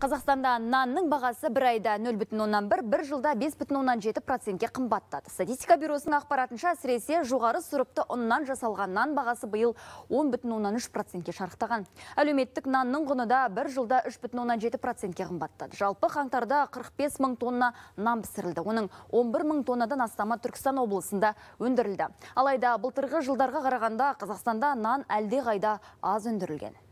Қазақстанда нанның бағасы бір айда 0,1, бір жылда 5,17 процентке қымбаттады. Статистика бюросының ақпаратынша әсіресе жоғары сұрыпты ұннан жасалған нан бағасы биыл 10,13 процентке шарықтаған. Әлеуметтік нанның құны да бір жылда 3,17 процентке қымбаттады. Жалпы қаңтарда 45 мың тонна нан пісірілді. Оның 11 мың тоннадан астамы Түркістан облысында өндірілді. Алайда былтырғы жылдарға қарағанда Қазақстанда нан әлде аз өндірілген.